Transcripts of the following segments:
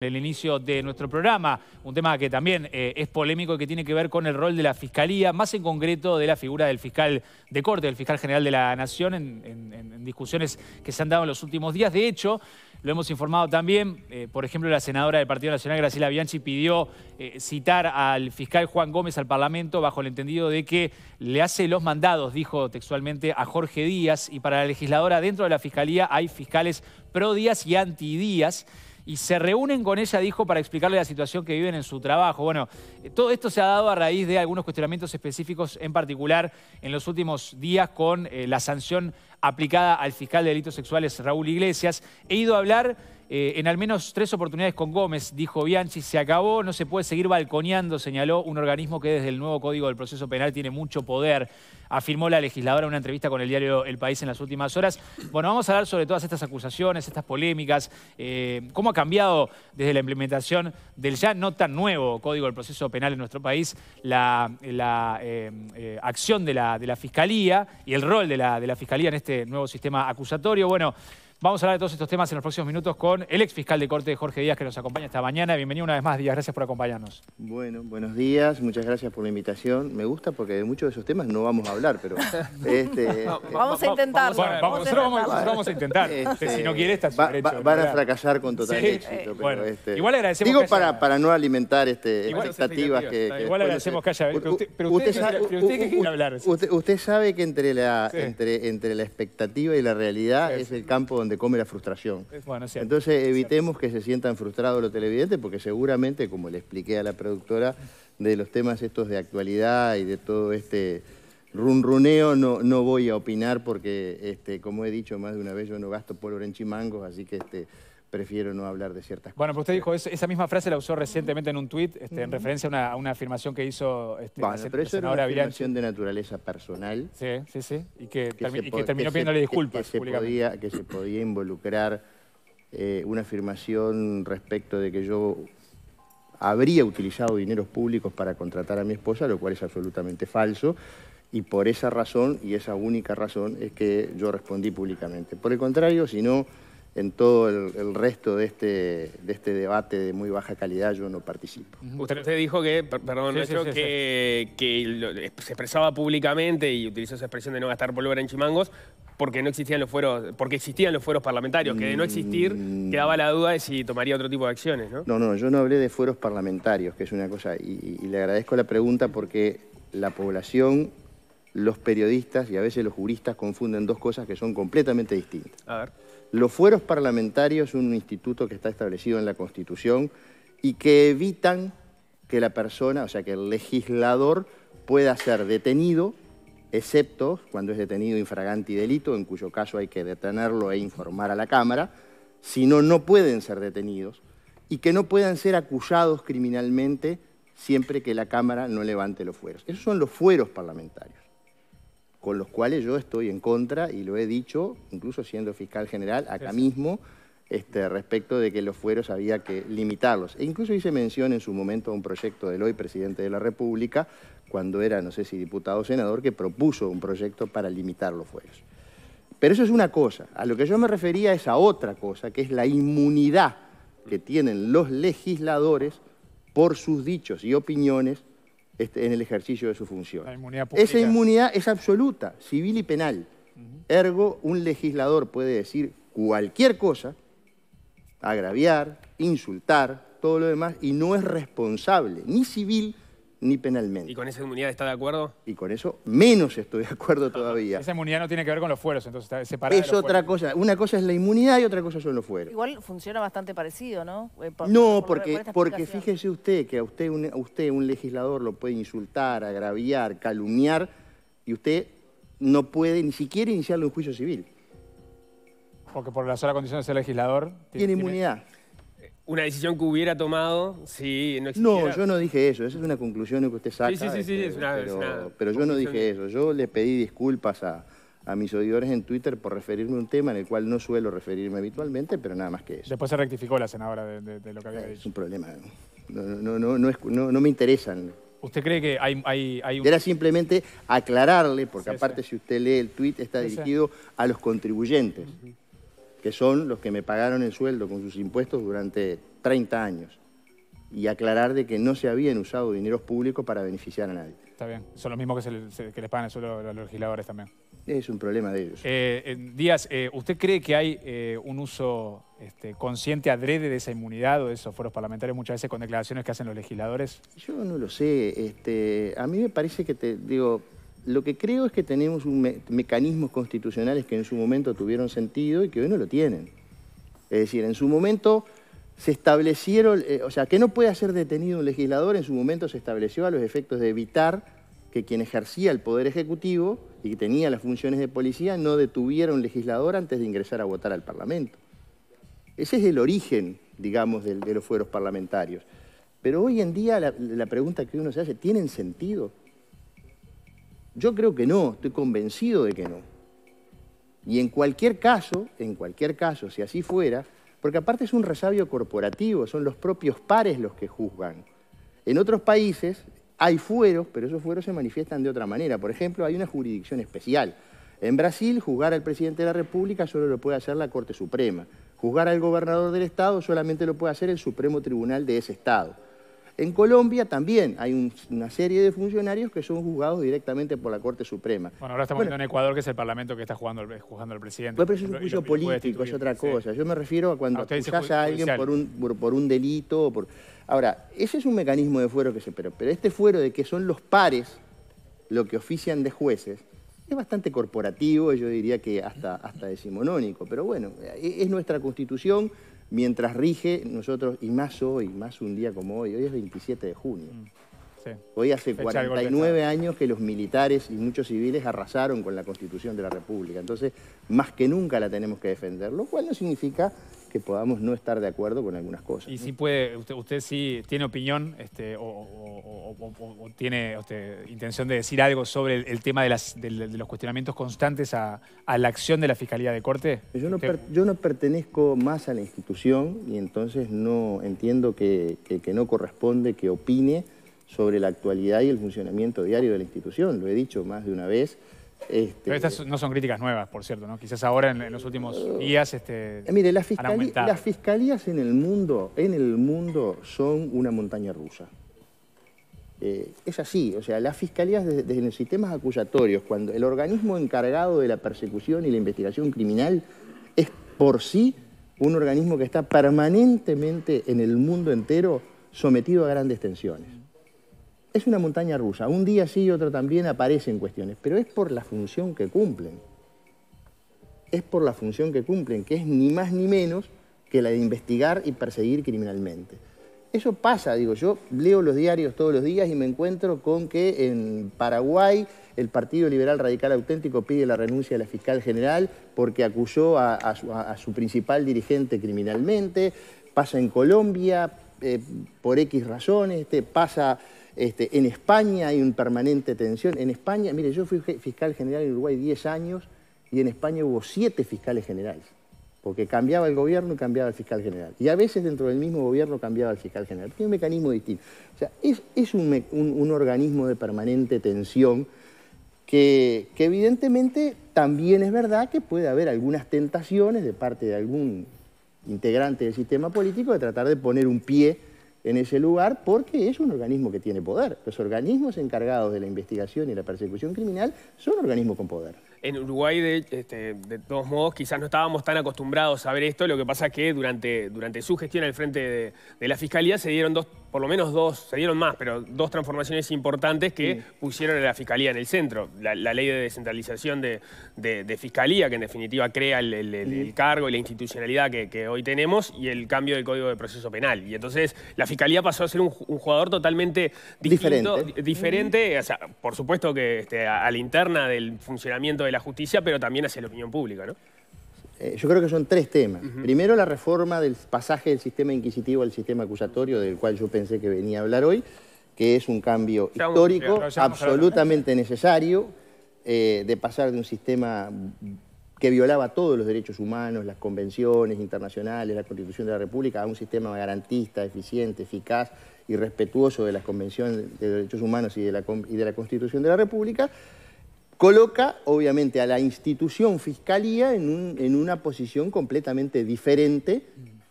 el inicio de nuestro programa, un tema que también eh, es polémico y que tiene que ver con el rol de la Fiscalía, más en concreto de la figura del fiscal de corte, del fiscal general de la Nación, en, discusiones que se han dado en los últimos días. De hecho, lo hemos informado también, eh, por ejemplo, la senadora del Partido Nacional, Graciela Bianchi, pidió eh, citar al fiscal Juan Gómez al Parlamento bajo el entendido de que le hace los mandados, dijo textualmente, a Jorge Díaz, y para la legisladora dentro de la Fiscalía hay fiscales pro Díaz y anti Díaz y se reúnen con ella, dijo, para explicarle la situación que viven en su trabajo. Bueno, eh, todo esto se ha dado a raíz de algunos cuestionamientos específicos, en particular en los últimos días con eh, la sanción aplicada al fiscal de delitos sexuales Raúl Iglesias. He ido a hablar eh, en al menos tres oportunidades con Gómez, dijo Bianchi, se acabó, no se puede seguir balconeando, señaló un organismo que desde el nuevo Código del Proceso Penal tiene mucho poder, afirmó la legisladora en una entrevista con el diario El País en las últimas horas. Bueno, vamos a hablar sobre todas estas acusaciones, estas polémicas, eh, cómo ha cambiado desde la implementación del ya no tan nuevo Código del Proceso Penal en nuestro país la, eh, acción de la, Fiscalía y el rol de la, de la Fiscalía en este nuevo sistema acusatorio. Bueno, Vamos a hablar de todos estos temas en los próximos minutos con el ex fiscal de corte Jorge Díaz que nos acompaña esta mañana. Bienvenido una vez más, Díaz. Gracias por acompañarnos. Bueno, buenos días. Muchas gracias por la invitación. Me gusta porque de muchos de esos temas no vamos a hablar, pero... Este, eh, vamos a intentarlo. Bueno, vamos, a intentar. Este, si no quiere, está Van a fracasar con total éxito. Este, igual agradecemos Digo para, para no alimentar expectativas que, igual agradecemos que haya... Pero usted, sabe, que sabe que entre la, entre, la expectativa y la realidad es el campo donde donde come la frustración. Entonces evitemos que se sientan frustrados los televidentes porque seguramente, como le expliqué a la productora, de los temas estos de actualidad y de todo este runruneo no, no voy a opinar porque, este, como he dicho más de una vez, yo no gasto pólvora en chimangos, así que... este prefiero no hablar de ciertas cosas. Bueno, pues usted dijo, esa misma frase la usó recientemente en un tuit este, en referencia a una, afirmación que hizo este, bueno, pero eso una afirmación de naturaleza personal. Sí, sí, sí, y que, terminó pidiéndole disculpas se que se podía involucrar eh, una afirmación respecto de que yo habría utilizado dineros públicos para contratar a mi esposa, lo cual es absolutamente falso. Y por esa razón, y esa única razón, es que yo respondí públicamente. Por el contrario, si no en todo el, resto de este, de este debate de muy baja calidad yo no participo. Usted, dijo que, perdón, que, se expresaba públicamente y utilizó esa expresión de no gastar pólvora en chimangos porque no existían los fueros, porque existían los fueros parlamentarios, que de no existir mm. quedaba la duda de si tomaría otro tipo de acciones, ¿no? No, yo no hablé de fueros parlamentarios, que es una cosa, y, y le agradezco la pregunta porque la población, los periodistas y a veces los juristas confunden dos cosas que son completamente distintas. A ver. Los fueros parlamentarios son un instituto que está establecido en la Constitución y que evitan que la persona, o sea, que el legislador pueda ser detenido, excepto cuando es detenido infragante y delito, en cuyo caso hay que detenerlo e informar a la Cámara, si no, no pueden ser detenidos, y que no puedan ser acusados criminalmente siempre que la Cámara no levante los fueros. Esos son los fueros parlamentarios con los cuales yo estoy en contra y lo he dicho, incluso siendo fiscal general, acá mismo, este, respecto de que los fueros había que limitarlos. E incluso hice mención en su momento a un proyecto del hoy presidente de la República, cuando era, no sé si diputado o senador, que propuso un proyecto para limitar los fueros. Pero eso es una cosa. A lo que yo me refería es a otra cosa, que es la inmunidad que tienen los legisladores por sus dichos y opiniones este, en el ejercicio de su función. Esa inmunidad es absoluta, civil y penal. Ergo, un legislador puede decir cualquier cosa, agraviar, insultar, todo lo demás, y no es responsable, ni civil, ni penalmente. ¿Y con esa inmunidad está de acuerdo? Y con eso menos estoy de acuerdo todavía. Esa inmunidad no tiene que ver con los fueros, entonces está separada. Es otra cosa. Una cosa es la inmunidad y otra cosa son los fueros. Igual funciona bastante parecido, ¿no? Eh, no, porque, fíjese usted que a usted, un, legislador, lo puede insultar, agraviar, calumniar, y usted no puede ni siquiera iniciarle un juicio civil. Porque por la sola condición de ser legislador... Tiene, inmunidad una decisión que hubiera tomado si no existiera. No, yo no dije eso. Esa es una conclusión que usted saca. Sí, sí, sí, este, es una, pero, pero yo no dije eso. Yo le pedí disculpas a, mis oidores en Twitter por referirme a un tema en el cual no suelo referirme habitualmente, pero nada más que eso. Después se rectificó la senadora de, lo que había dicho. Es un problema. No, no, no, no, me interesan. ¿Usted cree que hay, hay, Era simplemente aclararle, porque aparte si usted lee el tuit está dirigido a los contribuyentes que son los que me pagaron el sueldo con sus impuestos durante 30 años. Y aclarar de que no se habían usado dineros públicos para beneficiar a nadie. Está bien. Son los mismos que, les pagan el sueldo a los legisladores también. Es un problema de ellos. Eh, eh, Díaz, eh, ¿usted cree que hay un uso este, consciente, adrede de esa inmunidad o de esos foros parlamentarios muchas veces con declaraciones que hacen los legisladores? Yo no lo sé. Este, a mí me parece que, te digo, lo que creo es que tenemos mecanismos constitucionales que en su momento tuvieron sentido y que hoy no lo tienen. Es decir, en su momento se establecieron, eh, o sea, que no puede ser detenido un legislador, en su momento se estableció a los efectos de evitar que quien ejercía el poder ejecutivo y que tenía las funciones de policía no detuviera un legislador antes de ingresar a votar al Parlamento. Ese es el origen, digamos, de, los fueros parlamentarios. Pero hoy en día la, la pregunta que uno se hace, ¿tienen sentido? Yo creo que no, estoy convencido de que no. Y en cualquier caso, en cualquier caso, si así fuera, porque aparte es un resabio corporativo, son los propios pares los que juzgan. En otros países hay fueros, pero esos fueros se manifiestan de otra manera. Por ejemplo, hay una jurisdicción especial. En Brasil, juzgar al presidente de la República solo lo puede hacer la Corte Suprema. Juzgar al gobernador del Estado solamente lo puede hacer el Supremo Tribunal de ese Estado. En Colombia también hay una serie de funcionarios que son juzgados directamente por la Corte Suprema. Bueno, ahora estamos viendo en Ecuador que es el Parlamento que está jugando juzgando al presidente. Pero eso es un juicio político, es otra cosa. Yo me refiero a cuando ah, acusás a alguien por un, por, un delito. por... Ahora, ese es un mecanismo de fuero que se... Pero, pero este fuero de que son los pares lo que ofician de jueces, es bastante corporativo, yo diría que hasta, hasta decimonónico, pero bueno, e, es nuestra constitución, mientras rige nosotros, y más hoy, más un día como hoy, hoy es 27 de junio. Mm, hoy hace 49 años que los militares y muchos civiles arrasaron con la Constitución de la República. Entonces, más que nunca la tenemos que defender, lo cual no significa que podamos no estar de acuerdo con algunas cosas. Y si puede, usted, usted sí tiene opinión este, o, tiene intención de decir algo sobre el, tema de, las, los cuestionamientos constantes a, la acción de la Fiscalía de Corte. Yo no, yo no, pertenezco más a la institución y entonces no entiendo que, que no corresponde que opine sobre la actualidad y el funcionamiento diario de la institución. Lo he dicho más de una vez. Este, estas no son críticas nuevas, por cierto, ¿no? Quizás ahora en, los últimos eh, días. Este, eh, mire, las fiscalías en el mundo, en el mundo son una montaña rusa. Eh, es así, o sea, las fiscalías desde, los sistemas acusatorios, cuando el organismo encargado de la persecución y la investigación criminal es por sí un organismo que está permanentemente en el mundo entero sometido a grandes tensiones es una montaña rusa. Un día sí y otro también aparecen cuestiones, pero es por la función que cumplen. Es por la función que cumplen, que es ni más ni menos que la de investigar y perseguir criminalmente. Eso pasa, digo, yo leo los diarios todos los días y me encuentro con que en Paraguay el Partido Liberal Radical Auténtico pide la renuncia de la fiscal general porque acusó a, su, principal dirigente criminalmente, pasa en Colombia eh, por X razones, este, pasa este, en España hay una permanente tensión. En España, mire, yo fui fiscal general en Uruguay 10 años y en España hubo 7 fiscales generales, porque cambiaba el gobierno y cambiaba el fiscal general. Y a veces dentro del mismo gobierno cambiaba el fiscal general. Tiene un mecanismo distinto. O sea, es, un, organismo de permanente tensión que evidentemente también es verdad que puede haber algunas tentaciones de parte de algún integrante del sistema político de tratar de poner un pie en ese lugar porque es un organismo que tiene poder. Los organismos encargados de la investigación y la persecución criminal son organismos con poder. En Uruguay, de, este, de todos modos, quizás no estábamos tan acostumbrados a ver esto. Lo que pasa es que durante, durante su gestión al frente de la Fiscalía se dieron dos por lo menos dos, se dieron más, pero dos transformaciones importantes que pusieron a la Fiscalía en el centro. La, ley de descentralización de, Fiscalía, que en definitiva crea el, cargo y la institucionalidad que, hoy tenemos, y el cambio del Código de Proceso Penal. Y entonces la Fiscalía pasó a ser un, jugador totalmente diferente. diferente por supuesto que este, a, la interna del funcionamiento de la justicia, pero también hacia la opinión pública. ¿no? Eh, yo creo que son tres temas. Primero, la reforma del pasaje del sistema inquisitivo al sistema acusatorio, del cual yo pensé que venía a hablar hoy, que es un cambio histórico, absolutamente necesario, eh, de pasar de un sistema que violaba todos los derechos humanos, las convenciones internacionales, la Constitución de la República, a un sistema garantista, eficiente, eficaz y respetuoso de las convenciones de derechos humanos y de la Constitución de la República, coloca obviamente a la institución fiscalía en, una posición completamente diferente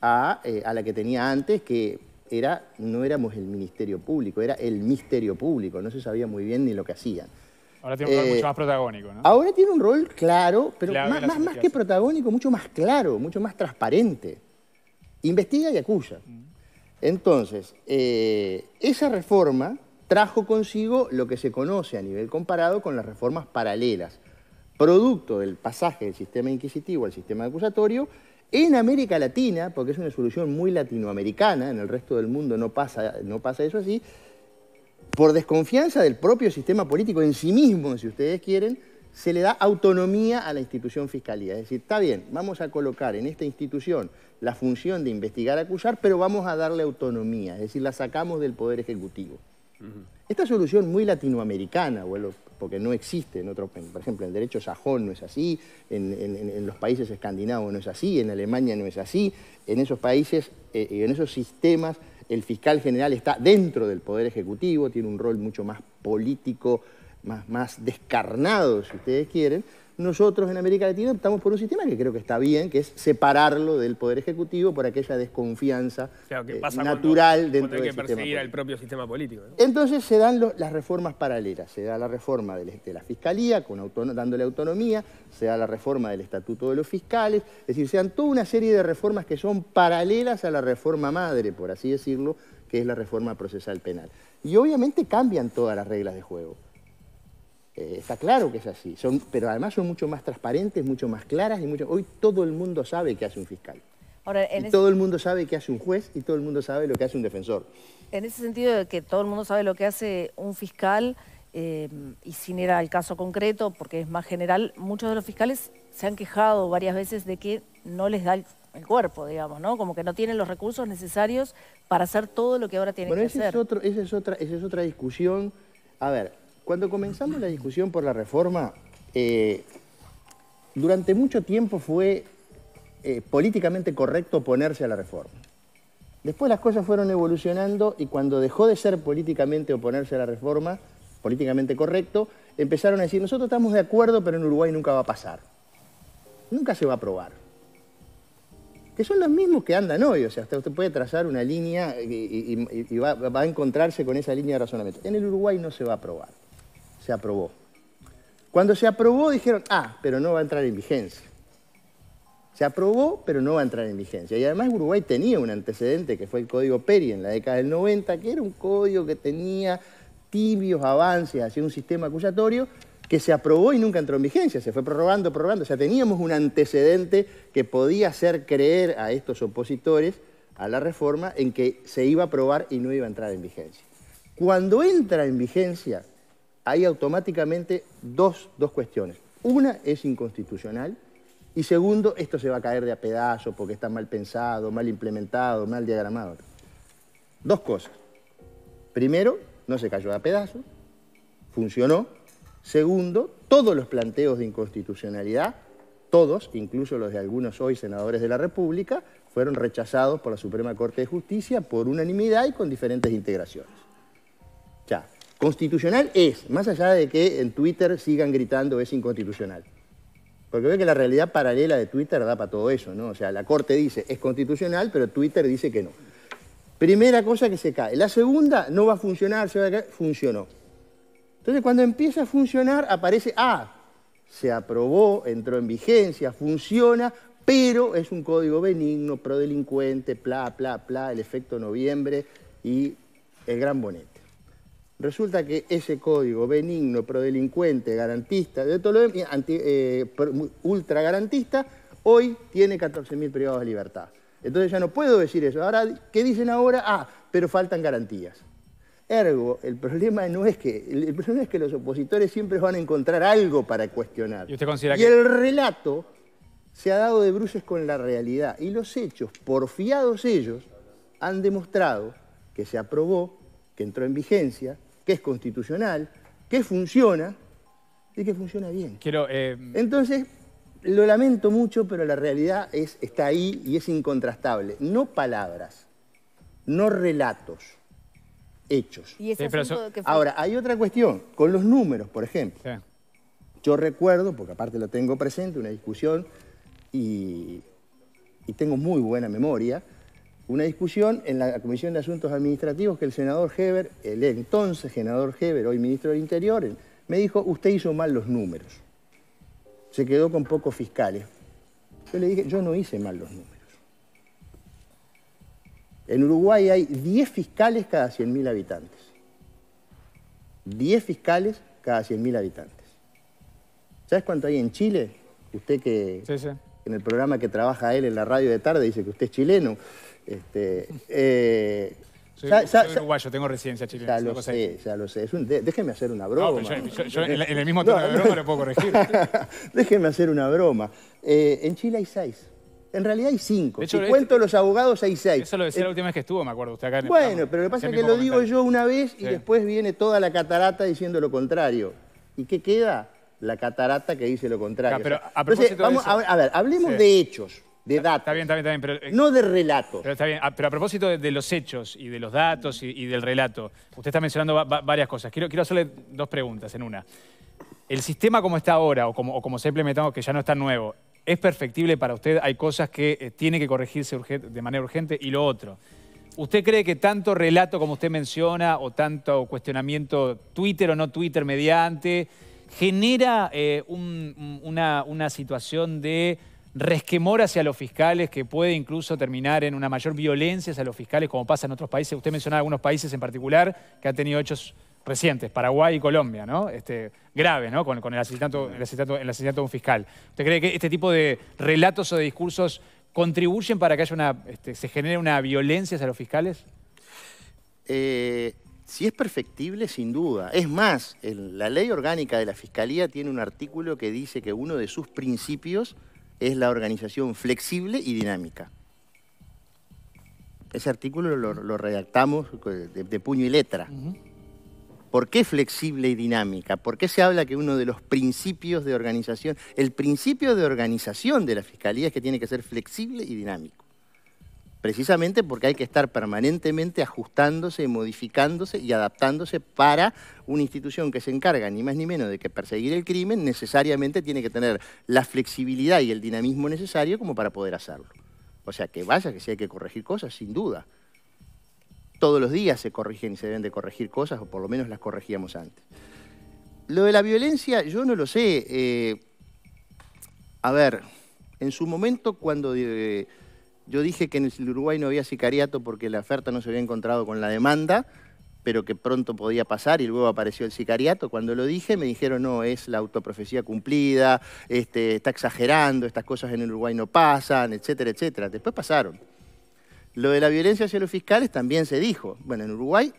eh, a, la que tenía antes, que era, no éramos el Ministerio Público, era el Misterio Público, no se sabía muy bien ni lo que hacían. Ahora tiene un rol eh, mucho más protagónico, ¿no? Ahora tiene un rol claro, pero más, que protagónico, mucho más claro, mucho más transparente. Investiga y acusa. Mm. Entonces, eh, esa reforma trajo consigo lo que se conoce a nivel comparado con las reformas paralelas, producto del pasaje del sistema inquisitivo al sistema acusatorio, en América Latina, porque es una solución muy latinoamericana, en el resto del mundo no pasa, no pasa eso así, por desconfianza del propio sistema político en sí mismo, si ustedes quieren, se le da autonomía a la institución fiscalía. Es decir, está bien, vamos a colocar en esta institución la función de investigar, acusar, pero vamos a darle autonomía, es decir, la sacamos del Poder Ejecutivo. Esta solución muy latinoamericana, porque no existe en otros, por ejemplo, en el derecho sajón no es así, en, los países escandinavos no es así, en Alemania no es así, en esos países, eh, y en esos sistemas, el fiscal general está dentro del Poder Ejecutivo, tiene un rol mucho más político, más, más descarnado, si ustedes quieren, nosotros en América Latina optamos por un sistema que creo que está bien, que es separarlo del Poder Ejecutivo por aquella desconfianza que eh, pasa natural dentro cuando que perseguir al propio sistema político. Entonces se dan las reformas paralelas, se da la reforma de, la Fiscalía, con dándole autonomía, se da la reforma del Estatuto de los Fiscales, es decir, se dan toda una serie de reformas que son paralelas a la reforma madre, por así decirlo, que es la reforma procesal penal. Y obviamente cambian todas las reglas de juego. Eh, está claro que es así, son, pero además son mucho más transparentes, mucho más claras y mucho... Hoy todo el mundo sabe qué hace un fiscal. todo el mundo sabe qué hace un juez y todo el mundo sabe lo que hace un defensor. En ese sentido de que todo el mundo sabe lo que hace un fiscal, eh, y sin ir al caso concreto, porque es más general, muchos de los fiscales se han quejado varias veces de que no les da el, cuerpo, digamos, ¿no? Como que no tienen los recursos necesarios para hacer todo lo que ahora tienen que hacer. Bueno, esa es otra discusión. A ver, cuando comenzamos la discusión por la reforma, eh, durante mucho tiempo fue eh, políticamente correcto oponerse a la reforma. Después las cosas fueron evolucionando y cuando dejó de ser políticamente oponerse a la reforma, políticamente correcto, empezaron a decir, nosotros estamos de acuerdo, pero en Uruguay nunca va a pasar. Nunca se va a aprobar. Que son los mismos que andan hoy, o sea, usted puede trazar una línea y, va, va, a encontrarse con esa línea de razonamiento. En el Uruguay no se va a aprobar se aprobó. Cuando se aprobó dijeron, ah, pero no va a entrar en vigencia. Se aprobó, pero no va a entrar en vigencia. Y además Uruguay tenía un antecedente que fue el Código Peri en la década del 90, que era un código que tenía tibios avances hacia un sistema acusatorio que se aprobó y nunca entró en vigencia, se fue prorrogando, prorrogando. O sea, teníamos un antecedente que podía hacer creer a estos opositores a la reforma en que se iba a aprobar y no iba a entrar en vigencia. Cuando entra en vigencia hay automáticamente dos, cuestiones. Una es inconstitucional y segundo, esto se va a caer de a pedazo porque está mal pensado, mal implementado, mal diagramado. Dos cosas. Primero, no se cayó de a pedazos, funcionó. Segundo, todos los planteos de inconstitucionalidad, todos, incluso los de algunos hoy senadores de la República, fueron rechazados por la Suprema Corte de Justicia por unanimidad y con diferentes integraciones. Constitucional es, más allá de que en Twitter sigan gritando es inconstitucional. Porque ve que la realidad paralela de Twitter da para todo eso, ¿no? O sea, la Corte dice es constitucional, pero Twitter dice que no. Primera cosa que se cae. La segunda no va a funcionar, se va a caer, funcionó. Entonces cuando empieza a funcionar aparece, ah, se aprobó, entró en vigencia, funciona, pero es un código benigno, prodelincuente, bla, bla, bla, el efecto noviembre y el gran bonete. Resulta que ese código benigno, prodelincuente, garantista, de todo anti, eh, ultra garantista, hoy tiene 14.000 privados de libertad. Entonces ya no puedo decir eso. Ahora, ¿qué dicen ahora? Ah, pero faltan garantías. Ergo, el problema no es que, el problema es que los opositores siempre van a encontrar algo para cuestionar. Y, usted considera que... el relato se ha dado de bruces con la realidad. Y los hechos, porfiados ellos, han demostrado que se aprobó, que entró en vigencia, que es constitucional, que funciona y que funciona bien. Quiero, eh, Entonces, lo lamento mucho, pero la realidad es, está ahí y es incontrastable. No palabras, no relatos, hechos. ¿Y Ahora, hay otra cuestión, con los números, por ejemplo. Yo recuerdo, porque aparte lo tengo presente, una discusión y tengo muy buena memoria, una discusión en la Comisión de Asuntos Administrativos que el senador Heber, el entonces senador Heber, hoy ministro del Interior, me dijo, usted hizo mal los números. Se quedó con pocos fiscales. Yo le dije, yo no hice mal los números. En Uruguay hay 10 fiscales cada 100.000 habitantes. 10 fiscales cada 100.000 habitantes. ¿Sabes cuánto hay en Chile? Usted que en el programa que trabaja él en la radio de tarde dice que usted es chileno. Este, eh, soy, uruguayo, tengo residencia chilena. Ya lo sé, ya lo sé. déjeme hacer una broma. yo, en, el mismo tono de broma lo puedo corregir. déjeme hacer una broma. Eh, en Chile hay seis. En realidad hay cinco. si este- cuento los abogados, hay seis. Eso lo decía la eh, última vez que estuvo, me acuerdo, usted acá en Bueno, pero lo que pasa es que lo digo yo una vez y después viene toda la catarata diciendo lo contrario. ¿Y qué queda? La catarata que dice lo contrario. pero a ver, hablemos de hechos de datos. Está bien, está bien, está bien. Eh, no de relato. Pero está bien. A, ah, pero a propósito de, los hechos y de los datos y, del relato, usted está mencionando varias cosas. Quiero, hacerle dos preguntas en una. ¿El sistema como está ahora o como, como se ha que ya no está nuevo, es perfectible para usted? ¿Hay cosas que tienen eh, tiene que corregirse de manera urgente? Y lo otro, ¿Usted cree que tanto relato como usted menciona o tanto cuestionamiento Twitter o no Twitter mediante genera eh, una, situación de resquemor hacia los fiscales que puede incluso terminar en una mayor violencia hacia los fiscales como pasa en otros países. Usted mencionaba algunos países en particular que han tenido hechos recientes, Paraguay y Colombia, ¿no? Este, graves, ¿no? Con, el, asesinato, de un fiscal. ¿Usted cree que este tipo de relatos o de discursos contribuyen para que haya una, este, se genere una violencia hacia los fiscales? Eh, si es perfectible, sin duda. Es más, la ley orgánica de la Fiscalía tiene un artículo que dice que uno de sus principios es la organización flexible y dinámica. Ese artículo lo, redactamos de, puño y letra. ¿Por qué flexible y dinámica? ¿Por qué se habla que uno de los principios de organización, el principio de organización de la Fiscalía es que tiene que ser flexible y dinámico? precisamente porque hay que estar permanentemente ajustándose, modificándose y adaptándose para una institución que se encarga ni más ni menos de que perseguir el crimen, necesariamente tiene que tener la flexibilidad y el dinamismo necesario como para poder hacerlo. O sea, que vaya que si hay que corregir cosas, sin duda. Todos los días se corrigen y se deben de corregir cosas, o por lo menos las corregíamos antes. Lo de la violencia, yo no lo sé. Eh, a ver, en su momento cuando... Eh, yo dije que en el Uruguay no había sicariato porque la oferta no se había encontrado con la demanda, pero que pronto podía pasar y luego apareció el sicariato. Cuando lo dije me dijeron, no, es la autoprofecía cumplida, este, está exagerando, estas cosas en Uruguay no pasan, etcétera, etcétera. Después pasaron. Lo de la violencia hacia los fiscales también se dijo. Bueno, en Uruguay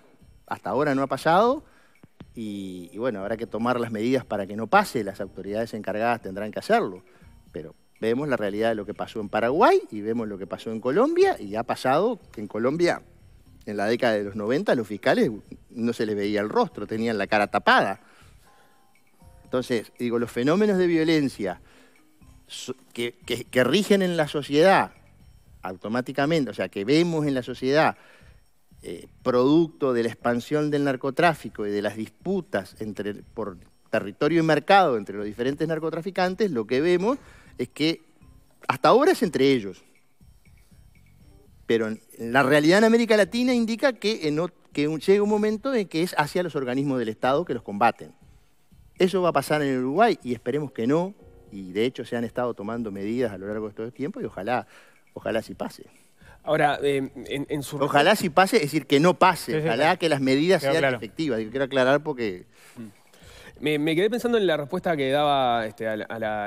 hasta ahora no ha pasado y, bueno, habrá que tomar las medidas para que no pase, las autoridades encargadas tendrán que hacerlo, pero Vemos la realidad de lo que pasó en Paraguay y vemos lo que pasó en Colombia y ha pasado que en Colombia en la década de los 90 los fiscales no se les veía el rostro, tenían la cara tapada. Entonces, digo, los fenómenos de violencia que, rigen en la sociedad automáticamente, o sea, que vemos en la sociedad eh, producto de la expansión del narcotráfico y de las disputas entre, por territorio y mercado entre los diferentes narcotraficantes, lo que vemos es que hasta ahora es entre ellos. Pero la realidad en América Latina indica que, llega un momento en que es hacia los organismos del Estado que los combaten. Eso va a pasar en Uruguay y esperemos que no. Y de hecho se han estado tomando medidas a lo largo de todo el tiempo y ojalá, ojalá sí pase. Ahora, eh, en, su... Ojalá si pase, es decir, que no pase. Ojalá que las medidas sean efectivas. efectivas. Quiero aclarar porque... Mm. Me, quedé pensando en la respuesta que daba este, a,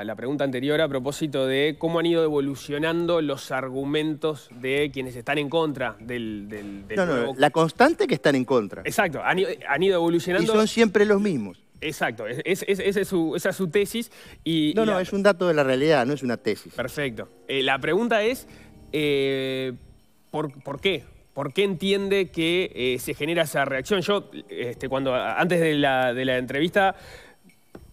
la, pregunta anterior a propósito de cómo han ido evolucionando los argumentos de quienes están en contra del... no, no, la constante que están en contra. Exacto, han, ido evolucionando... Y son siempre los mismos. Exacto, es, su, esa es su tesis. Y, no, no, es un dato de la realidad, no es una tesis. Perfecto. Eh, la pregunta es, eh, ¿por qué? ¿Por qué entiende que eh, se genera esa reacción? Yo, este, cuando, antes de la, entrevista,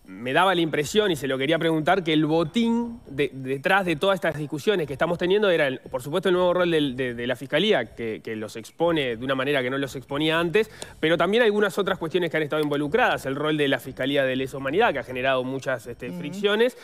me daba la impresión, y se lo quería preguntar, que el botín detrás de todas estas discusiones que estamos teniendo era, por supuesto, el nuevo rol de, la Fiscalía, que, los expone de una manera que no los exponía antes, pero también algunas otras cuestiones que han estado involucradas, el rol de la Fiscalía de Lesa Humanidad, que ha generado muchas este, fricciones,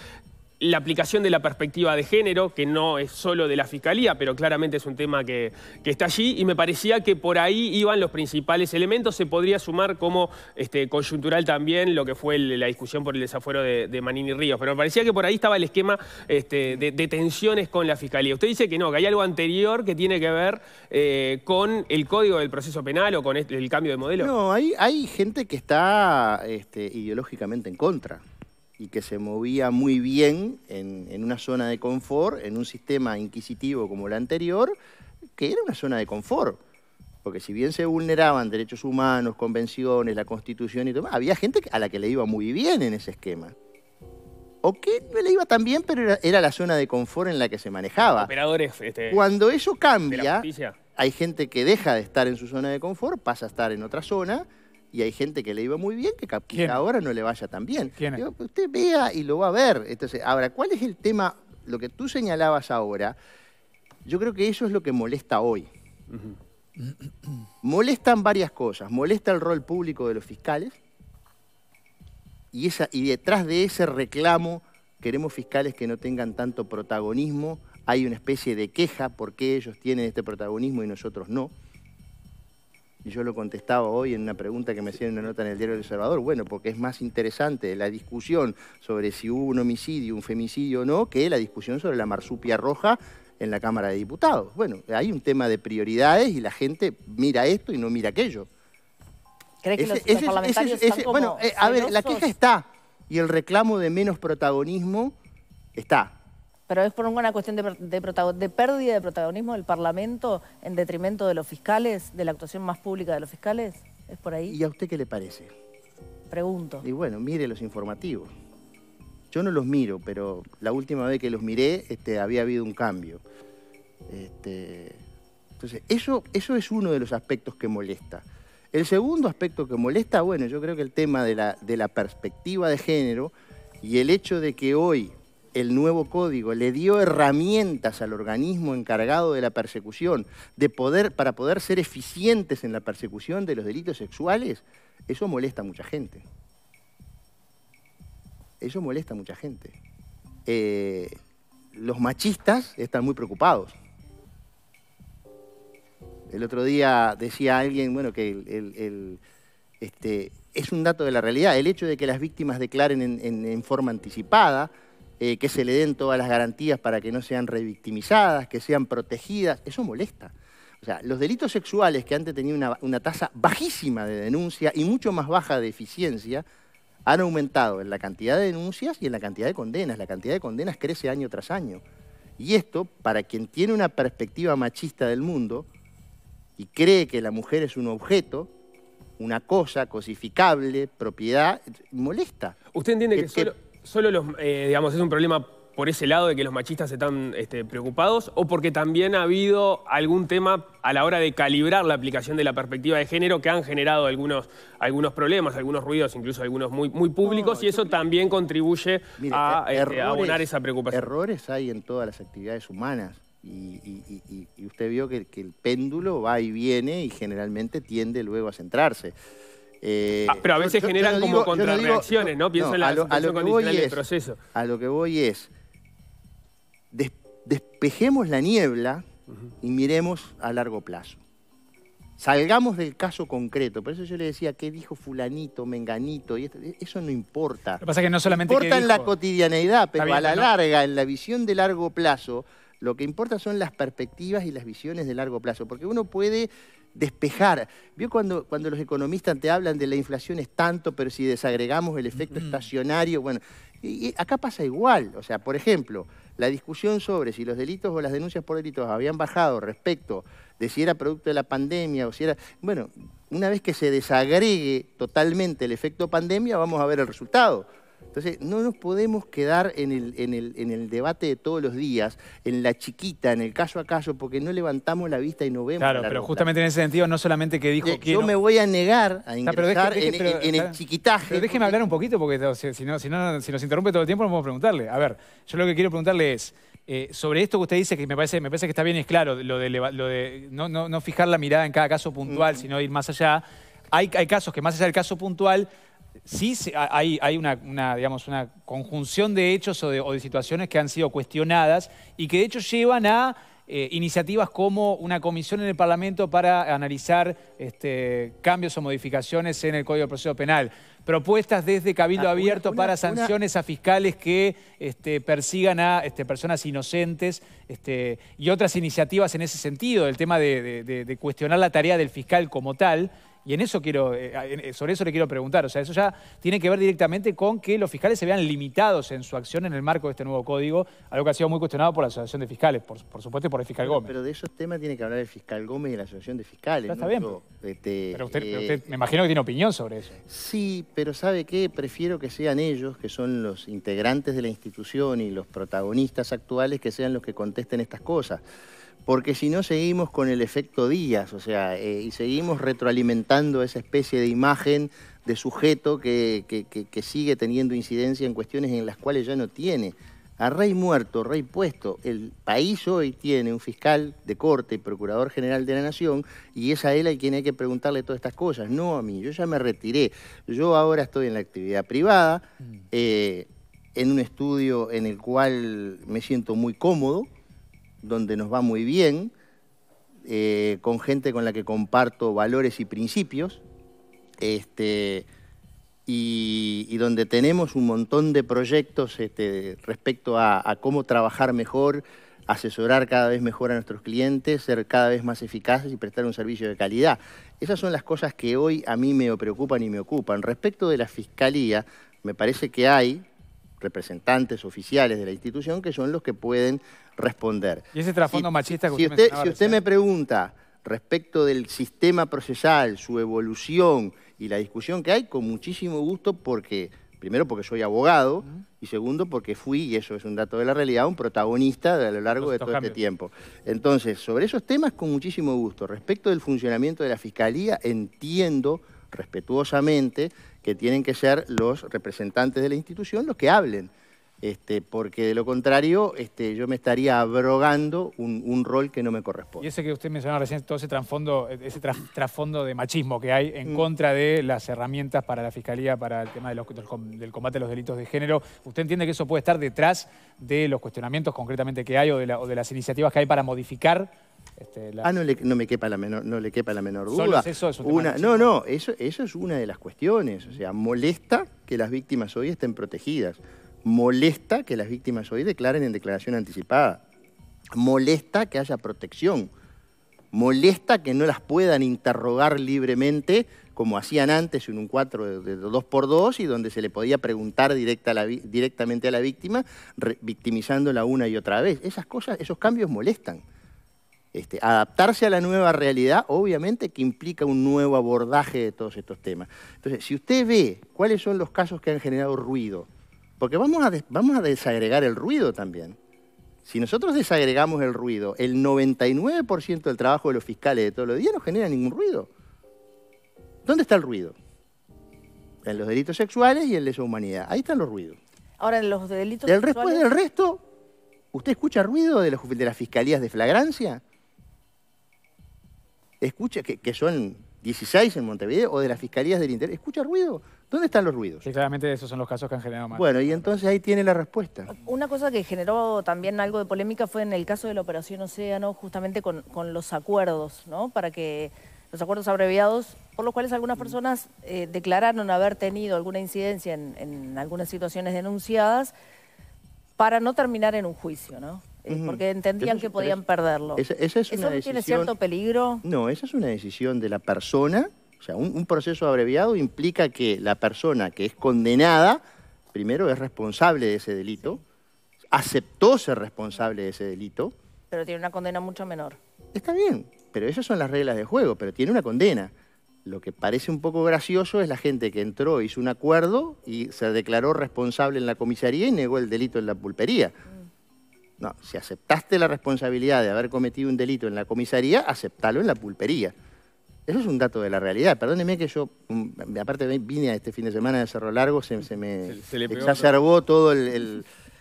la aplicación de la perspectiva de género, que no es solo de la Fiscalía, pero claramente es un tema que, está allí, y me parecía que por ahí iban los principales elementos. Se podría sumar como este, coyuntural también lo que fue la discusión por el desafuero de, Manini Ríos, pero me parecía que por ahí estaba el esquema este, de, tensiones con la Fiscalía. Usted dice que no, que hay algo anterior que tiene que ver eh, con el código del proceso penal o con el cambio de modelo. No, hay, gente que está este, ideológicamente en contra y que se movía muy bien en, una zona de confort, en un sistema inquisitivo como el anterior, que era una zona de confort. Porque si bien se vulneraban derechos humanos, convenciones, la constitución y todo, había gente a la que le iba muy bien en ese esquema. O que no le iba tan bien, pero era, la zona de confort en la que se manejaba. Operadores, este, Cuando eso cambia, hay gente que deja de estar en su zona de confort, pasa a estar en otra zona, y hay gente que le iba muy bien que ahora no le vaya tan bien. usted vea y lo va a ver. Entonces, ahora, ¿cuál es el tema? Lo que tú señalabas ahora, yo creo que eso es lo que molesta hoy. Molestan varias cosas. Molesta el rol público de los fiscales y, esa, y detrás de ese reclamo queremos fiscales que no tengan tanto protagonismo. Hay una especie de queja por qué ellos tienen este protagonismo y nosotros no y yo lo contestaba hoy en una pregunta que me hacían en una nota en el diario El Salvador, bueno, porque es más interesante la discusión sobre si hubo un homicidio, un femicidio o no, que la discusión sobre la marsupia roja en la Cámara de Diputados. Bueno, hay un tema de prioridades y la gente mira esto y no mira aquello. ¿Cree que los, parlamentarios están Bueno, eh, a ver, la queja está y el reclamo de menos protagonismo está pero es por una cuestión de, pérdida de protagonismo del Parlamento en detrimento de los fiscales, de la actuación más pública de los fiscales, ¿es por ahí? ¿Y a usted qué le parece? Pregunto. Y bueno, mire los informativos. Yo no los miro, pero la última vez que los miré este, había habido un cambio. Este, entonces, eso, eso es uno de los aspectos que molesta. El segundo aspecto que molesta, bueno, yo creo que el tema de la, de la perspectiva de género y el hecho de que hoy el nuevo código, le dio herramientas al organismo encargado de la persecución de poder, para poder ser eficientes en la persecución de los delitos sexuales, eso molesta a mucha gente. Eso molesta a mucha gente. Eh, los machistas están muy preocupados. El otro día decía alguien, bueno, que este, es un dato de la realidad, el hecho de que las víctimas declaren en forma anticipada, eh, que se le den todas las garantías para que no sean revictimizadas, que sean protegidas, eso molesta. O sea, los delitos sexuales que antes tenían una, tasa bajísima de denuncia y mucho más baja de eficiencia, han aumentado en la cantidad de denuncias y en la cantidad de condenas. La cantidad de condenas crece año tras año. Y esto, para quien tiene una perspectiva machista del mundo y cree que la mujer es un objeto, una cosa cosificable, propiedad, molesta. ¿Usted entiende que, que solo solo los, eh, digamos, es un problema por ese lado de que los machistas están este, preocupados o porque también ha habido algún tema a la hora de calibrar la aplicación de la perspectiva de género que han generado algunos, algunos problemas, algunos ruidos, incluso algunos muy, muy públicos, y eso también contribuye a, eh, este, abonar esa preocupación. Errores hay en todas las actividades humanas. Y, usted vio que el péndulo va y viene y generalmente tiende luego a centrarse. Eh, ah, pero a veces generan como contrarreacciones, ¿no? Pienso en la a lo, del proceso. A lo que voy es, despejemos la niebla y miremos a largo plazo. Salgamos del caso concreto. Por eso yo le decía, ¿qué dijo fulanito, menganito? Y eso no importa. Lo que pasa es que no solamente... Importa en la cotidianeidad, pero a la larga, en la visión de largo plazo, lo que importa son las perspectivas y las visiones de largo plazo. Porque uno puede despejar. ¿Vio cuando, cuando los economistas te hablan de la inflación es tanto, pero si desagregamos el efecto estacionario? Bueno, acá pasa igual. O sea, por ejemplo, la discusión sobre si los delitos o las denuncias por delitos habían bajado respecto de si era producto de la pandemia o si era... Bueno, una vez que se desagregue totalmente el efecto pandemia, vamos a ver el resultado. Entonces, no nos podemos quedar en el, en, el, en el, debate de todos los días, en la chiquita, en el caso a caso, porque no levantamos la vista y no vemos. Claro, pero justamente en ese sentido, no solamente que dijo eh, que. Yo me voy a negar a ingresar en, el chiquitaje. Pero déjeme hablar un poquito, porque si, nos interrumpe todo el tiempo, no podemos preguntarle. A ver, yo lo que quiero preguntarle es. Eh, sobre esto que usted dice, que me parece, me parece que está bien, es claro, lo de, de no, fijar la mirada en cada caso puntual, sino ir más allá. Hay, hay casos que más allá del caso puntual sí hay, una, digamos, una conjunción de hechos o de, situaciones que han sido cuestionadas y que de hecho llevan a eh, iniciativas como una comisión en el Parlamento para analizar este, cambios o modificaciones en el Código de Procedo Penal. Propuestas desde Cabildo ah, Abierto para sanciones a fiscales que este, persigan a este, personas inocentes y otras iniciativas en ese sentido, el tema de cuestionar la tarea del fiscal como tal. Y en eso quiero, eh, eh, sobre eso le quiero preguntar. O sea, eso ya tiene que ver directamente con que los fiscales se vean limitados en su acción en el marco de este nuevo código, algo que ha sido muy cuestionado por la Asociación de Fiscales, por, supuesto, por el fiscal Gómez. Pero de esos temas tiene que hablar el fiscal Gómez y la Asociación de Fiscales. Está bien. pero este, eh, usted, me imagino que tiene opinión sobre eso. Sí, pero ¿sabe qué? Prefiero que sean ellos, que son los integrantes de la institución y los protagonistas actuales, que sean los que contesten estas cosas porque si no seguimos con el efecto Díaz, o sea, eh, y seguimos retroalimentando esa especie de imagen de sujeto que, sigue teniendo incidencia en cuestiones en las cuales ya no tiene. A rey muerto, rey puesto, el país hoy tiene un fiscal de corte y procurador general de la nación y es a él a quien hay que preguntarle todas estas cosas, no a mí, yo ya me retiré, yo ahora estoy en la actividad privada, mm. eh, en un estudio en el cual me siento muy cómodo, donde nos va muy bien, eh, con gente con la que comparto valores y principios, este, y, donde tenemos un montón de proyectos este, respecto a, cómo trabajar mejor, asesorar cada vez mejor a nuestros clientes, ser cada vez más eficaces y prestar un servicio de calidad. Esas son las cosas que hoy a mí me preocupan y me ocupan. Respecto de la Fiscalía, me parece que hay representantes oficiales de la institución que son los que pueden responder. Y ese trasfondo machista que si usted, Si usted me pregunta respecto del sistema procesal, su evolución y la discusión que hay, con muchísimo gusto porque, primero porque soy abogado y segundo porque fui, y eso es un dato de la realidad, un protagonista a lo largo de todo este tiempo. Entonces, sobre esos temas con muchísimo gusto. Respecto del funcionamiento de la Fiscalía, entiendo respetuosamente que tienen que ser los representantes de la institución los que hablen, este, porque de lo contrario este, yo me estaría abrogando un, rol que no me corresponde. Y ese que usted mencionaba recién, todo ese trasfondo, ese trasfondo de machismo que hay en mm. contra de las herramientas para la Fiscalía para el tema del, combate a los delitos de género, ¿usted entiende que eso puede estar detrás de los cuestionamientos concretamente que hay o de las iniciativas que hay para modificar este, ah, no, le, no me quepa la menor, no le quepa la menor duda. una, no, no, eso, es una de las cuestiones. O sea, molesta que las víctimas hoy estén protegidas. Molesta que las víctimas hoy declaren en declaración anticipada. Molesta que haya protección. Molesta que no las puedan interrogar libremente como hacían antes en un 4 de 2x2 y donde se le podía preguntar directa a la, directamente a la víctima, victimizándola una y otra vez. Esas cosas, esos cambios molestan. Este, adaptarse a la nueva realidad, obviamente, que implica un nuevo abordaje de todos estos temas. Entonces, si usted ve cuáles son los casos que han generado ruido, porque vamos a, vamos a desagregar el ruido también. Si nosotros desagregamos el ruido, el 99% del trabajo de los fiscales de todos los días no genera ningún ruido. ¿Dónde está el ruido? En los delitos sexuales y en lesa humanidad. Ahí están los ruidos. Ahora, en los delitos del sexuales... del resto, ¿usted escucha ruido de las fiscalías de flagrancia? escucha, que, son 16 en Montevideo o de las fiscalías del interior. ¿Escucha ruido? ¿Dónde están los ruidos? Sí, claramente esos son los casos que han generado más. Bueno, y entonces ahí tiene la respuesta. Una cosa que generó también algo de polémica fue en el caso de la Operación Océano, justamente con, los acuerdos, ¿no? Para que los acuerdos abreviados, por los cuales algunas personas eh, declararon haber tenido alguna incidencia en, en algunas situaciones denunciadas, para no terminar en un juicio, ¿no? porque entendían que podían perderlo. ¿Eso tiene cierto peligro? No, esa es una decisión de la persona. O sea, un, proceso abreviado implica que la persona que es condenada, primero es responsable de ese delito, aceptó ser responsable de ese delito. Pero tiene una condena mucho menor. Está bien, pero esas son las reglas de juego, pero tiene una condena. Lo que parece un poco gracioso es la gente que entró, hizo un acuerdo y se declaró responsable en la comisaría y negó el delito en la pulpería. Mm. No, si aceptaste la responsabilidad de haber cometido un delito en la comisaría, aceptalo en la pulpería. Eso es un dato de la realidad. Perdóneme que yo, mm, aparte vine a este fin de semana de Cerro Largo, se, me se, exacerbó todo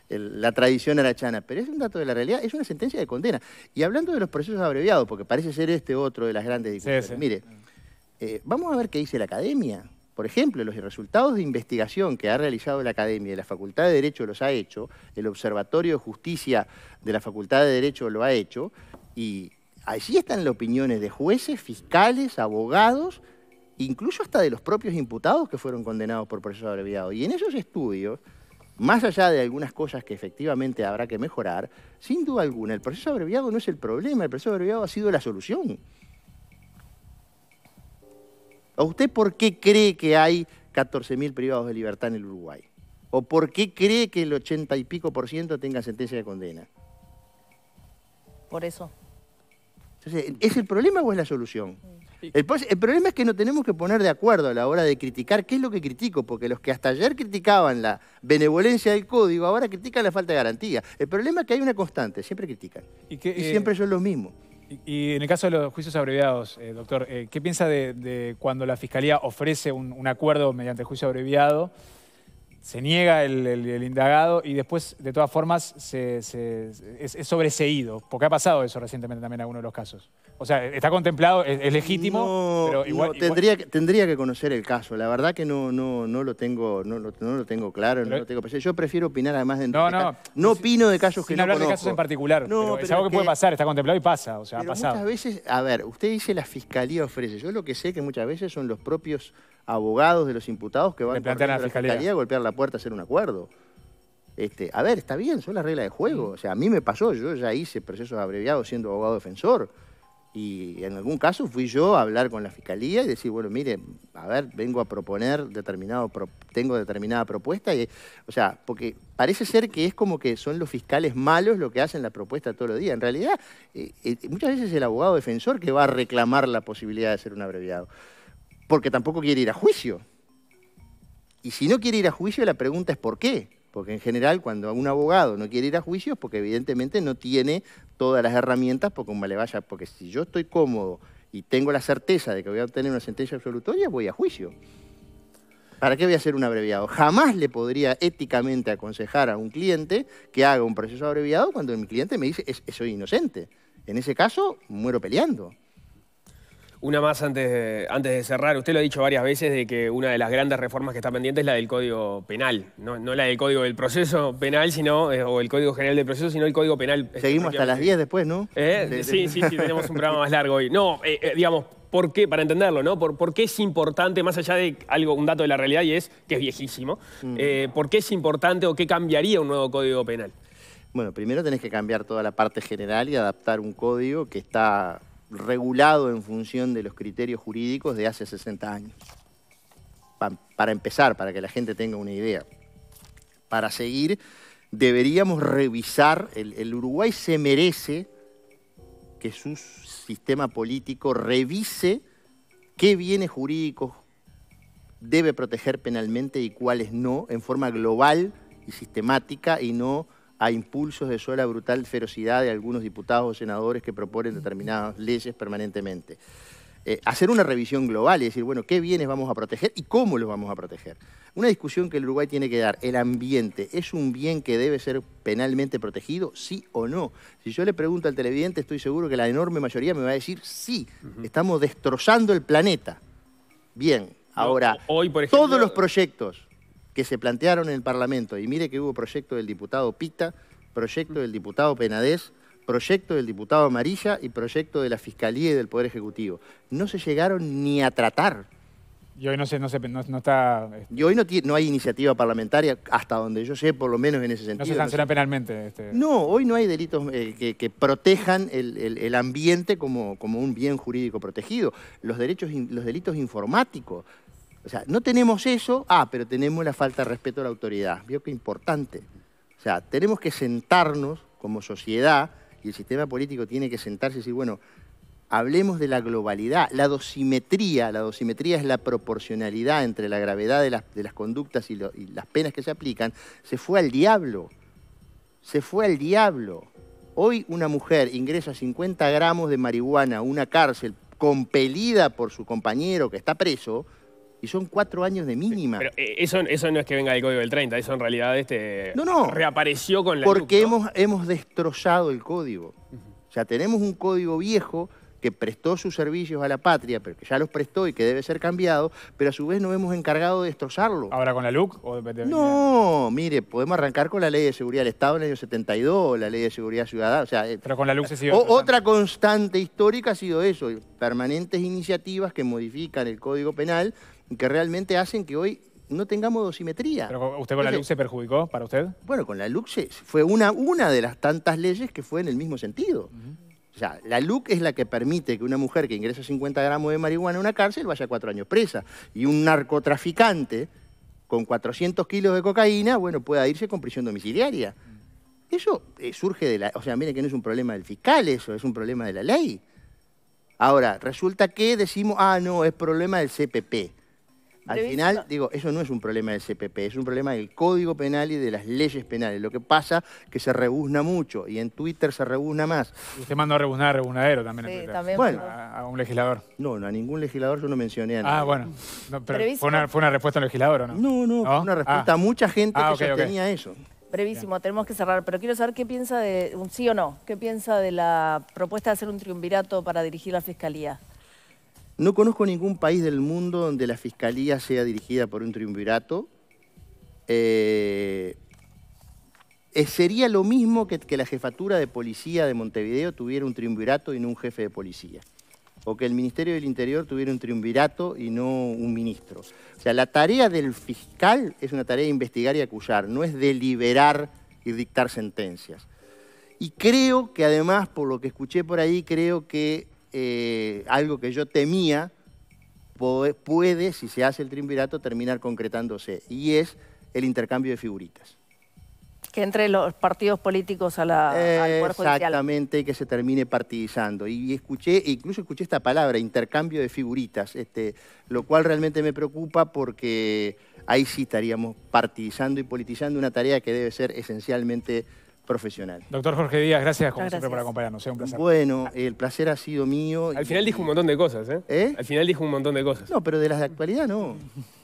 la tradición arachana, pero es un dato de la realidad, es una sentencia de condena. Y hablando de los procesos abreviados, porque parece ser este otro de las grandes discusiones, mire, eh, vamos a ver qué dice la academia por ejemplo, los resultados de investigación que ha realizado la Academia y la Facultad de Derecho los ha hecho, el Observatorio de Justicia de la Facultad de Derecho lo ha hecho, y allí están las opiniones de jueces, fiscales, abogados, incluso hasta de los propios imputados que fueron condenados por proceso abreviado. Y en esos estudios, más allá de algunas cosas que efectivamente habrá que mejorar, sin duda alguna, el proceso abreviado no es el problema, el proceso abreviado ha sido la solución. ¿A usted por qué cree que hay 14.000 privados de libertad en el Uruguay? ¿O por qué cree que el 80 y pico por ciento tenga sentencia de condena? Por eso. Entonces, ¿es el problema o es la solución? El, problema es que no tenemos que poner de acuerdo a la hora de criticar qué es lo que critico, porque los que hasta ayer criticaban la benevolencia del código, ahora critican la falta de garantía. El problema es que hay una constante, siempre critican. Y, eh? siempre son los mismos. Y, en el caso de los juicios abreviados, eh, doctor, eh, ¿qué piensa de, cuando la Fiscalía ofrece un, acuerdo mediante juicio abreviado, se niega el, indagado y después, de todas formas, es, es sobreseído? Porque ha pasado eso recientemente también en algunos de los casos. O sea, está contemplado, es, legítimo, pero igual, tendría, Que, tendría que conocer el caso. La verdad que no, no, no lo tengo, no, no, lo tengo claro, Yo prefiero opinar además de no, no, no opino de casos que no hablar de casos en particular. No, es algo que, puede pasar, está contemplado y pasa. O sea, ha pasado. Muchas veces, a ver, usted dice la fiscalía ofrece. Yo lo que sé que muchas veces son los propios abogados de los imputados que van a la, la fiscalía. a golpear la puerta a hacer un acuerdo. Este, a ver, está bien, son las reglas de juego. O sea, a mí me pasó, yo ya hice procesos abreviados siendo abogado defensor. Y en algún caso fui yo a hablar con la fiscalía y decir, bueno, mire, a ver, vengo a proponer determinado, tengo determinada propuesta. Y, o sea, porque parece ser que es como que son los fiscales malos los que hacen la propuesta todos los días. En realidad, eh, eh, muchas veces es el abogado defensor que va a reclamar la posibilidad de hacer un abreviado, porque tampoco quiere ir a juicio. Y si no quiere ir a juicio, la pregunta es ¿por qué? Porque en general cuando un abogado no quiere ir a juicio es porque evidentemente no tiene todas las herramientas porque porque si yo estoy cómodo y tengo la certeza de que voy a obtener una sentencia absolutoria, voy a juicio. ¿Para qué voy a hacer un abreviado? Jamás le podría éticamente aconsejar a un cliente que haga un proceso abreviado cuando mi cliente me dice, es, soy inocente. En ese caso, muero peleando. Una más antes de, antes de cerrar. Usted lo ha dicho varias veces de que una de las grandes reformas que está pendiente es la del Código Penal. No, la del Código del Proceso Penal, sino, eh, o el Código General del Proceso, sino el Código Penal. Seguimos hasta las 10 después, ¿no? ¿Eh? Sí, sí, sí, tenemos un programa más largo hoy. No, eh, digamos, ¿por qué? Para entenderlo, ¿no? Por, qué es importante, más allá de algo, un dato de la realidad y es que es viejísimo, mm. ¿por qué es importante o qué cambiaría un nuevo Código Penal? Bueno, primero tenés que cambiar toda la parte general y adaptar un código que está regulado en función de los criterios jurídicos de hace 60 años. para empezar, para que la gente tenga una idea. Para seguir, deberíamos revisar, el, el Uruguay se merece que su sistema político revise qué bienes jurídicos debe proteger penalmente y cuáles no, en forma global y sistemática y no a impulsos de sola brutal ferocidad de algunos diputados o senadores que proponen determinadas leyes permanentemente. Eh, hacer una revisión global y decir, bueno, ¿qué bienes vamos a proteger y cómo los vamos a proteger? Una discusión que el Uruguay tiene que dar, el ambiente, ¿es un bien que debe ser penalmente protegido, sí o no? Si yo le pregunto al televidente, estoy seguro que la enorme mayoría me va a decir, sí, estamos destrozando el planeta. Bien, ahora, todos los proyectos que se plantearon en el Parlamento. Y mire que hubo proyecto del diputado Pita, proyecto del diputado Penadez, proyecto del diputado Amarilla y proyecto de la Fiscalía y del Poder Ejecutivo. No se llegaron ni a tratar. Y hoy no, se, no, no, está... Eh, y hoy no, no hay iniciativa parlamentaria, hasta donde yo sé, por lo menos en ese sentido. No se sanciona penalmente. Este. No, hoy no hay delitos eh, que, protejan el, ambiente como, como, un bien jurídico protegido. Los, derechos, los delitos informáticos, o sea, no tenemos eso, ah, pero tenemos la falta de respeto a la autoridad. Vio qué importante. O sea, tenemos que sentarnos como sociedad, y el sistema político tiene que sentarse y decir, bueno, hablemos de la globalidad, la dosimetría. La dosimetría es la proporcionalidad entre la gravedad de las, conductas y, y las penas que se aplican. Se fue al diablo. Se fue al diablo. Hoy una mujer ingresa 50 gramos de marihuana a una cárcel compelida por su compañero que está preso, y son cuatro años de mínima. Pero eh, eso, eso no es que venga del código del 30, eso en realidad este, reapareció con la... Porque hemos, hemos destrozado el código. O sea, tenemos un código viejo que prestó sus servicios a la patria, pero que ya los prestó y que debe ser cambiado, pero a su vez no hemos encargado de destrozarlo. ¿Ahora con la LUC? O de... No, mire, podemos arrancar con la Ley de Seguridad del Estado en el año 72, la Ley de Seguridad Ciudadana. O sea, eh, pero con la LUC se sigue Otra constante histórica ha sido eso, permanentes iniciativas que modifican el Código Penal que realmente hacen que hoy no tengamos dosimetría. ¿Pero usted con la LUC se perjudicó para usted? Bueno, con la LUC fue una, una de las tantas leyes que fue en el mismo sentido. O sea, la LUC es la que permite que una mujer que ingresa 50 gramos de marihuana a una cárcel vaya cuatro años presa. Y un narcotraficante con 400 kilos de cocaína, bueno, pueda irse con prisión domiciliaria. Mm. Eso eh, surge de la... O sea, miren que no es un problema del fiscal eso, es un problema de la ley. Ahora, resulta que decimos, ah, no, es problema del CPP. Al final, digo, eso no es un problema del CPP, es un problema del Código Penal y de las leyes penales. Lo que pasa que se rebuzna mucho y en Twitter se rebuzna más. Usted mandó a rebuznar a rebuznadero también, sí, también bueno, a, un legislador. No, a ningún legislador yo no mencioné a nadie. Ah, bueno. pero fue, una, fue, una, respuesta al legislador, ¿o no? No, no, Fue una respuesta ah. a mucha gente ah, que ya tenía eso. Brevísimo, tenemos que cerrar, pero quiero saber qué piensa de, un sí o no, qué piensa de la propuesta de hacer un triunvirato para dirigir la Fiscalía. No conozco ningún país del mundo donde la fiscalía sea dirigida por un triunvirato. Eh, eh, sería lo mismo que, que la jefatura de policía de Montevideo tuviera un triunvirato y no un jefe de policía o que el Ministerio del Interior tuviera un triunvirato y no un ministro. O sea, la tarea del fiscal es una tarea de investigar y acusar, no es deliberar y dictar sentencias. Y creo que además, por lo que escuché por ahí, creo que eh, algo que yo temía, puede, si se hace el triunvirato, terminar concretándose, y es el intercambio de figuritas. Que entre los partidos políticos a la, al Exactamente, que se termine partidizando. Y, escuché, incluso escuché esta palabra, intercambio de figuritas, este, lo cual realmente me preocupa porque ahí sí estaríamos partidizando y politizando una tarea que debe ser esencialmente profesional. Doctor Jorge Díaz, gracias como siempre por acompañarnos. Un placer. Bueno, el placer ha sido mío. Al final dijo un montón de cosas, ¿eh? ¿eh? Al final dijo un montón de cosas. No, pero de las de actualidad no.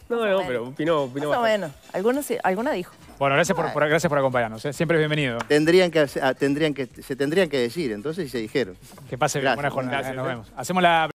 No, pero opinó, opinó bueno. bueno. alguna dijo. Bueno, gracias por, gracias por acompañarnos. ¿eh? Siempre es bienvenido. Tendrían que, ah, tendrían que, se tendrían que decir, entonces, y se dijeron. Que pase bien. Buena jornada. nos ¿eh? vemos. Hacemos la...